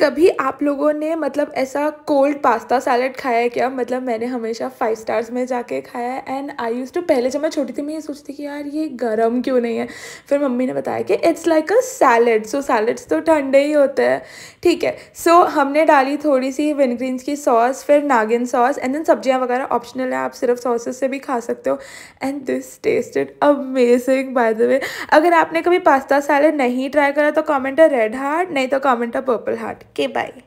कभी आप लोगों ने मतलब ऐसा कोल्ड पास्ता सैलड खाया है क्या मतलब मैंने हमेशा फाइव स्टार्स में जाके खाया है एंड आई यूज़ टू पहले जब मैं छोटी थी मैं ये सोचती कि यार ये गर्म क्यों नहीं है फिर मम्मी ने बताया कि it's like a salad so salads तो ठंडे ही होते हैं ठीक है सो so, हमने डाली थोड़ी सी विनग्रीन्स की सॉस फिर नागिन सॉस एंड देन सब्जियाँ वगैरह ऑप्शनल है आप सिर्फ सॉसेस से भी खा सकते हो and this tasted amazing by the way अगर आपने कभी पास्ता सैलड नहीं ट्राई करा तो कॉमेंट है रेड हार्ट नहीं तो कॉमेंट है पर्पल हार्ट ओके बाय